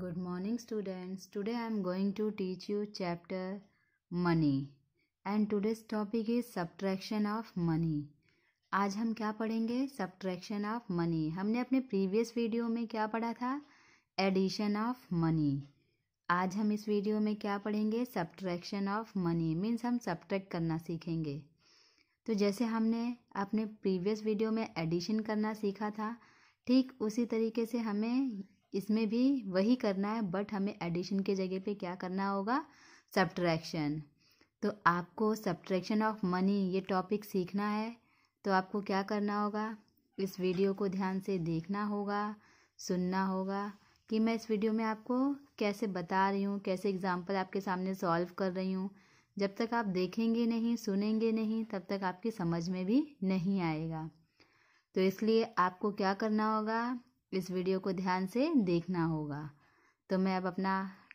good morning students today I am going to teach you chapter money and today's topic is subtraction of money आज हम क्या पढ़ेंगे subtraction of money हमने अपने previous video में क्या पढ़ा था एडिशन ऑफ मनी आज हम इस वीडियो में क्या पढ़ेंगे सब्ट्रैक्शन ऑफ मनी मीन्स हम सब्ट्रैक्ट करना सीखेंगे तो जैसे हमने अपने प्रीवियस वीडियो में एडिशन करना सीखा था ठीक उसी तरीके से हमें इसमें भी वही करना है बट हमें एडिशन के जगह पे क्या करना होगा सब्ट्रैक्शन तो आपको सब्ट्रैक्शन ऑफ मनी ये टॉपिक सीखना है तो आपको क्या करना होगा इस वीडियो को ध्यान से देखना होगा सुनना होगा कि मैं इस वीडियो में आपको कैसे बता रही हूँ कैसे एग्ज़ाम्पल आपके सामने सॉल्व कर रही हूँ जब तक आप देखेंगे नहीं सुनेंगे नहीं तब तक आपकी समझ में भी नहीं आएगा तो इसलिए आपको क्या करना होगा इस वीडियो को ध्यान से देखना होगा तो मैं अब अपना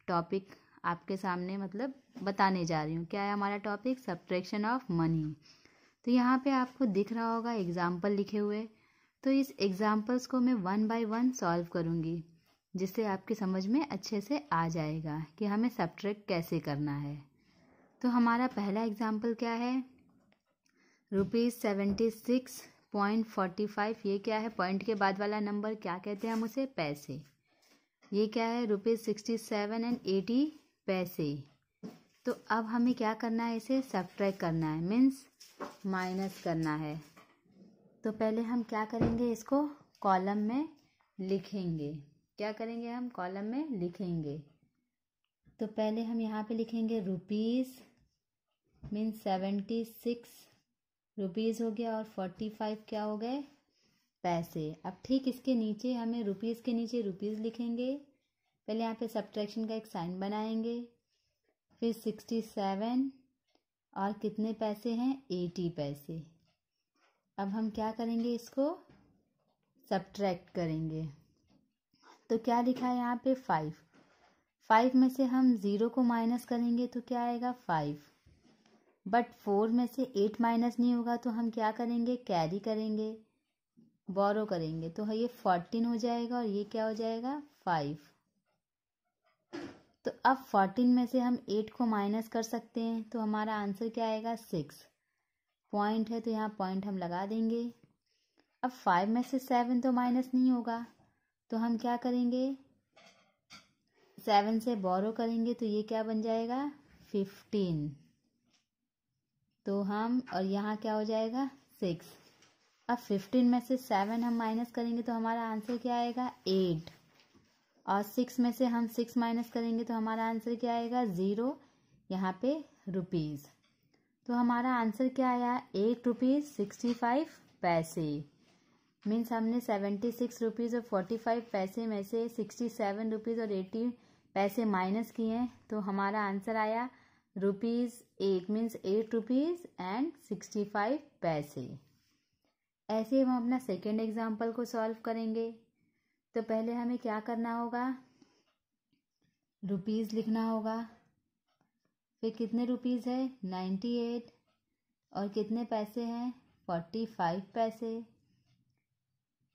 टॉपिक आपके सामने मतलब बताने जा रही हूँ क्या है हमारा टॉपिक सब्ट्रैक्शन ऑफ मनी तो यहाँ पे आपको दिख रहा होगा एग्ज़ाम्पल लिखे हुए तो इस एग्ज़ाम्पल्स को मैं वन बाय वन सॉल्व करूँगी जिससे आपकी समझ में अच्छे से आ जाएगा कि हमें सब्ट्रैक्ट कैसे करना है तो हमारा पहला एग्ज़ाम्पल क्या है rupees seventy six point forty five ये क्या है पॉइंट के बाद वाला नंबर क्या कहते हैं हम उसे पैसे ये क्या है रुपये सिक्सटी सेवन एंड एटी पैसे तो अब हमें क्या करना है इसे सब्ट्रैक करना है मीन्स माइनस करना है तो पहले हम क्या करेंगे इसको कॉलम में लिखेंगे क्या करेंगे हम कॉलम में लिखेंगे तो पहले हम यहाँ पे लिखेंगे rupees means seventy six rupees हो गया और फोर्टी फाइव क्या हो गए पैसे अब ठीक इसके नीचे हमें रुपीज़ के नीचे रुपीज़ लिखेंगे पहले यहाँ पे सब्ट्रैक्शन का एक साइन बनाएंगे फिर सिक्सटी सेवन और कितने पैसे हैं एटी पैसे अब हम क्या करेंगे इसको सब्ट्रैक्ट करेंगे तो क्या लिखा है यहाँ पे फाइव फाइव में से हम ज़ीरो को माइनस करेंगे तो क्या आएगा फाइव बट फोर में से एट माइनस नहीं होगा तो हम क्या करेंगे कैरी करेंगे बोरो करेंगे तो ये फोर्टीन हो जाएगा और ये क्या हो जाएगा फाइव तो अब फोर्टीन में से हम एट को माइनस कर सकते हैं तो हमारा आंसर क्या आएगा सिक्स पॉइंट है तो यहाँ पॉइंट हम लगा देंगे अब फाइव में से सेवन तो माइनस नहीं होगा तो हम क्या करेंगे सेवन से बोरो करेंगे तो ये क्या बन जाएगा फिफ्टीन तो हम और यहाँ क्या हो जाएगा सिक्स अब फिफ्टीन में से सेवन हम माइनस करेंगे तो हमारा आंसर क्या आएगा एट और सिक्स में से हम सिक्स माइनस करेंगे तो हमारा आंसर क्या आएगा ज़ीरो यहाँ पे रुपीज़ तो हमारा आंसर क्या आया एट रुपीज़ सिक्सटी फाइव पैसे मीन्स हमने सेवेंटी सिक्स रुपीज़ और फोर्टी फाइव पैसे में से सिक्सटी सेवन रुपीज़ और एटी पैसे माइनस किए हैं तो हमारा आंसर आया रुपीज़ एक means eight rupees and sixty five पैसे ऐसे हम अपना सेकेंड एग्जाम्पल को सॉल्व करेंगे तो पहले हमें क्या करना होगा रुपीज़ लिखना होगा फिर कितने रुपीज़ है नाइन्टी एट और कितने पैसे हैं फोर्टी फाइव पैसे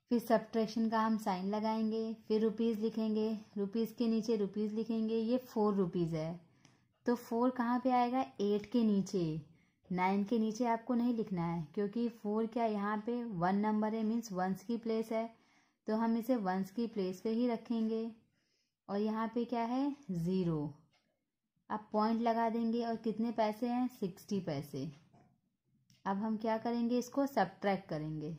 फिर सब्ट्रैक्शन का हम साइन लगाएंगे फिर रुपीज़ लिखेंगे रुपीज़ के नीचे रुपीज़ लिखेंगे ये फोर रुपीज़ है तो फोर कहाँ पे आएगा एट के नीचे नाइन के नीचे आपको नहीं लिखना है क्योंकि फोर क्या यहाँ पे वन नंबर है मीन्स वंस की प्लेस है तो हम इसे वंस की प्लेस पे ही रखेंगे और यहाँ पे क्या है ज़ीरो आप पॉइंट लगा देंगे और कितने पैसे हैं सिक्सटी पैसे अब हम क्या करेंगे इसको सब्ट्रैक्ट करेंगे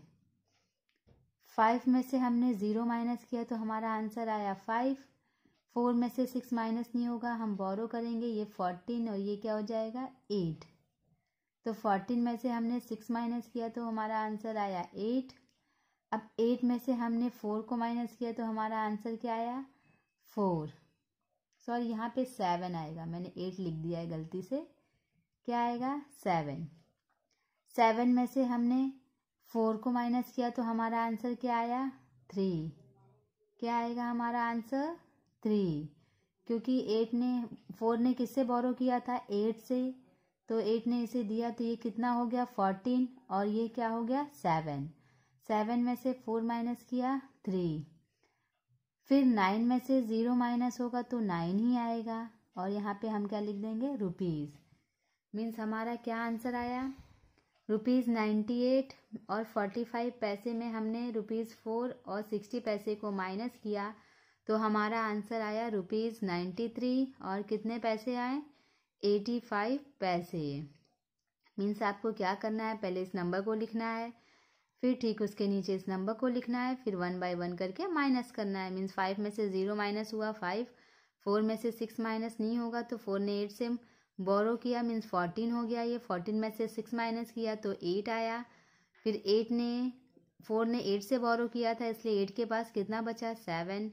फाइव में से हमने ज़ीरो माइनस किया तो हमारा आंसर आया फाइव फोर में से सिक्स माइनस नहीं होगा हम बोरो करेंगे ये फोर्टीन और ये क्या हो जाएगा एट तो फोर्टीन में से हमने सिक्स माइनस किया तो हमारा आंसर आया एट अब एट में से हमने फोर को माइनस किया तो हमारा आंसर क्या आया फोर सॉरी यहाँ पे सेवन आएगा मैंने एट लिख दिया है गलती से क्या आएगा सेवन सेवन में से हमने फोर को माइनस किया तो हमारा आंसर क्या आया थ्री क्या आएगा हमारा आंसर थ्री क्योंकि एट ने फोर ने किससे बोरो किया था एट से तो एट ने इसे दिया तो ये कितना हो गया फोर्टीन और ये क्या हो गया सेवन सेवन में से फोर माइनस किया थ्री फिर नाइन में से ज़ीरो माइनस होगा तो नाइन ही आएगा और यहाँ पे हम क्या लिख देंगे रुपीज़ मीन्स हमारा क्या आंसर आया रुपीज़ नाइन्टी एट और फोर्टी फाइव पैसे में हमने रुपीज़ फोर और सिक्सटी पैसे को माइनस किया तो हमारा आंसर आया रुपीज़ नाइन्टी थ्री और कितने पैसे आए एटी फाइव पैसे मीन्स आपको क्या करना है पहले इस नंबर को लिखना है फिर ठीक उसके नीचे इस नंबर को लिखना है फिर वन बाय वन करके माइनस करना है मीन्स फाइव में से ज़ीरो माइनस हुआ फाइव फोर में से सिक्स माइनस नहीं होगा तो फोर ने एट से बोरो किया मीन्स फोर्टीन हो गया ये फोर्टीन में से सिक्स माइनस किया तो एट आया फिर एट ने फोर ने एट से बोरो किया था इसलिए एट के पास कितना बचा सेवन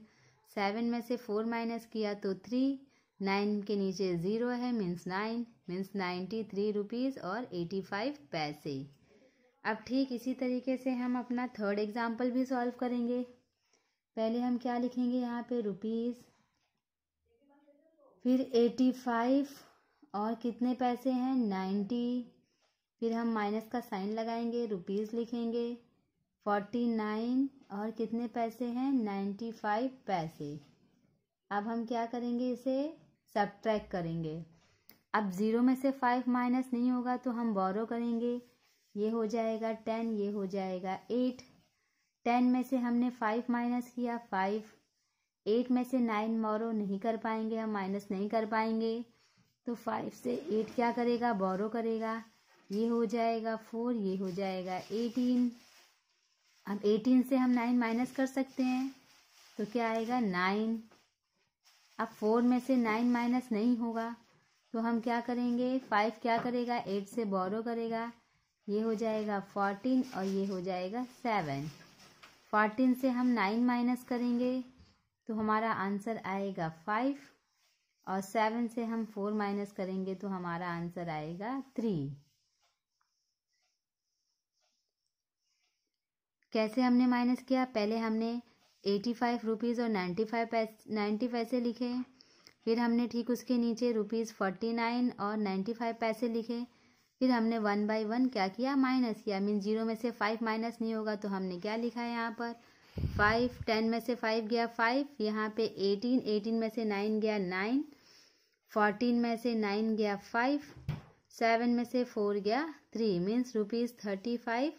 सेवन में से फोर माइनस किया तो थ्री नाइन के नीचे ज़ीरो है means nine means ninety three rupees और एटी फाइव पैसे अब ठीक इसी तरीके से हम अपना थर्ड एग्ज़ाम्पल भी सॉल्व करेंगे पहले हम क्या लिखेंगे यहाँ पे रुपीज़ फिर एटी फाइव और कितने पैसे हैं नाइन्टी फिर हम माइनस का साइन लगाएंगे रुपीज़ लिखेंगे फोर्टी नाइन और कितने पैसे हैं नाइन्टी फाइव पैसे अब हम क्या करेंगे इसे सब्ट्रैक करेंगे अब ज़ीरो में से फाइव माइनस नहीं होगा तो हम बोरो करेंगे ये हो जाएगा टेन ये हो जाएगा एट टेन में से हमने फाइव माइनस किया फाइव एट में से नाइन बोरो नहीं कर पाएंगे हम माइनस नहीं कर पाएंगे तो फाइव से एट क्या करेगा बोरो करेगा ये हो जाएगा फोर ये हो जाएगा एटीन अब एटीन से हम नाइन माइनस कर सकते हैं तो क्या आएगा नाइन अब फोर में से नाइन माइनस नहीं होगा तो हम क्या करेंगे फाइव क्या करेगा एट से बोरो करेगा ये हो जाएगा फोर्टीन और ये हो जाएगा सेवन फोर्टीन से हम नाइन माइनस करेंगे तो हमारा आंसर आएगा फाइव और सेवन से हम फोर माइनस करेंगे तो हमारा आंसर आएगा थ्री कैसे हमने माइनस किया पहले हमने एटी फाइव रुपीज़ और नाइन्टी फाइव पैसे नाइन्टी पैसे लिखे फिर हमने ठीक उसके नीचे रुपीज़ फोर्टी नाइन और नाइन्टी फाइव पैसे लिखे फिर हमने वन बाई वन क्या किया माइनस किया मीन जीरो में से फाइव माइनस नहीं होगा तो हमने क्या लिखा है यहाँ पर फाइव टेन में से फाइव गया फाइव यहाँ पे एटीन एटीन में से नाइन गया नाइन फोर्टीन में से नाइन गया फाइव सेवन में से फोर गया three means rupees thirty five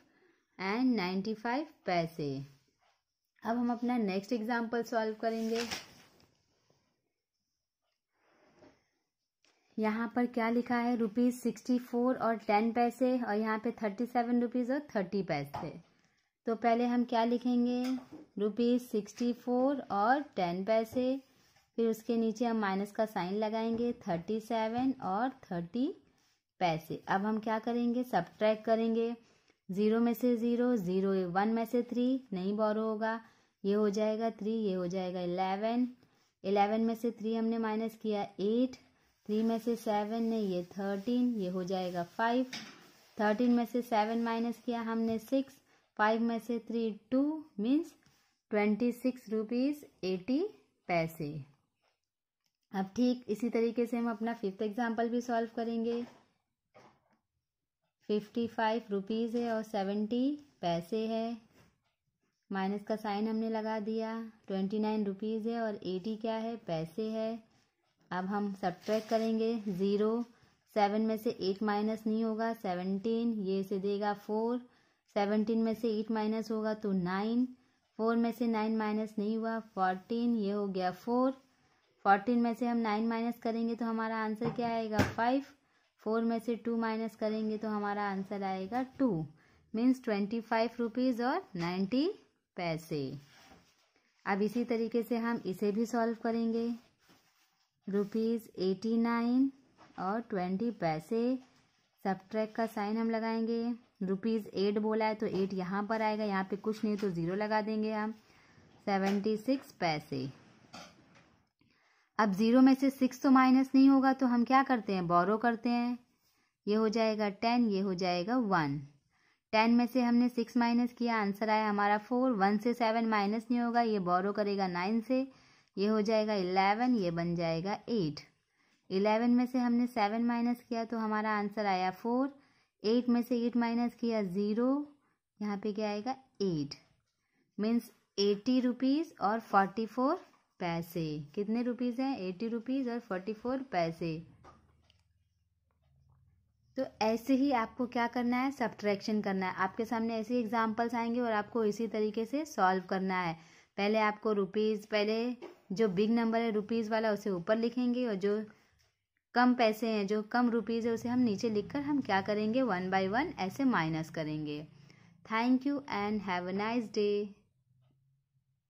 and ninety five पैसे अब हम अपना नेक्स्ट एग्जाम्पल सॉल्व करेंगे यहाँ पर क्या लिखा है रुपीज़ सिक्सटी फोर और टेन पैसे और यहाँ पे थर्टी सेवन रुपीज़ और थर्टी पैसे तो पहले हम क्या लिखेंगे रुपीज़ सिक्सटी फोर और टेन पैसे फिर उसके नीचे हम माइनस का साइन लगाएंगे थर्टी सेवन और थर्टी पैसे अब हम क्या करेंगे सब करेंगे ज़ीरो में से ज़ीरो ज़ीरो वन में से थ्री नहीं बोरो होगा ये हो जाएगा थ्री ये हो जाएगा इलेवन इलेवन में से थ्री हमने माइनस किया एट थ्री में से सेवन ने ये थर्टीन ये हो जाएगा फाइव थर्टीन में से सेवन माइनस किया हमने सिक्स फाइव में से three two means twenty six rupees eighty पैसे अब ठीक इसी तरीके से हम अपना फिफ्थ एग्जाम्पल भी सॉल्व करेंगे फिफ्टी फाइव रुपीज़ है और सेवेंटी पैसे है माइनस का साइन हमने लगा दिया ट्वेंटी नाइन रुपीज़ है और एटी क्या है पैसे है अब हम सब्ट्रैक करेंगे ज़ीरो सेवन में से एट माइनस नहीं होगा सेवनटीन ये इसे देगा फोर सेवनटीन में से एट माइनस होगा तो नाइन फोर में से नाइन माइनस नहीं हुआ फोर्टीन ये हो गया फोर फोर्टीन में से हम नाइन माइनस करेंगे तो हमारा आंसर क्या आएगा फाइव फोर में से टू माइनस करेंगे तो हमारा आंसर आएगा two means twenty five rupees और नाइन्टी पैसे अब इसी तरीके से हम इसे भी सॉल्व करेंगे रुपीज़ एटी नाइन और ट्वेंटी पैसे सब का साइन हम लगाएंगे रुपीज़ एट बोला है तो एट यहाँ पर आएगा यहाँ पे कुछ नहीं तो ज़ीरो लगा देंगे हम सेवेंटी सिक्स पैसे अब ज़ीरो में से सिक्स तो माइनस नहीं होगा तो हम क्या करते हैं बोरो करते हैं ये हो जाएगा टेन ये हो जाएगा वन टेन में से हमने सिक्स माइनस किया आंसर आया हमारा फोर वन से सेवन माइनस नहीं होगा ये बोरो करेगा नाइन से ये हो जाएगा इलेवन ये बन जाएगा एट इलेवन में से हमने सेवन माइनस किया तो हमारा आंसर आया फोर एट में से एट माइनस किया ज़ीरो यहाँ पे क्या आएगा एट मीन्स एटी रुपीज़ और फोर्टी फोर पैसे कितने रुपीज़ हैं एटी रुपीज़ और फोर्टी फोर पैसे तो ऐसे ही आपको क्या करना है सब्ट्रैक्शन करना है आपके सामने ऐसे एग्जाम्पल्स आएंगे और आपको इसी तरीके से सॉल्व करना है पहले आपको रुपीज़ पहले जो बिग नंबर है रुपीज़ वाला उसे ऊपर लिखेंगे और जो कम पैसे हैं जो कम रुपीज़ है उसे हम नीचे कर हम क्या करेंगे वन बाई वन ऐसे माइनस करेंगे thank you and have a nice day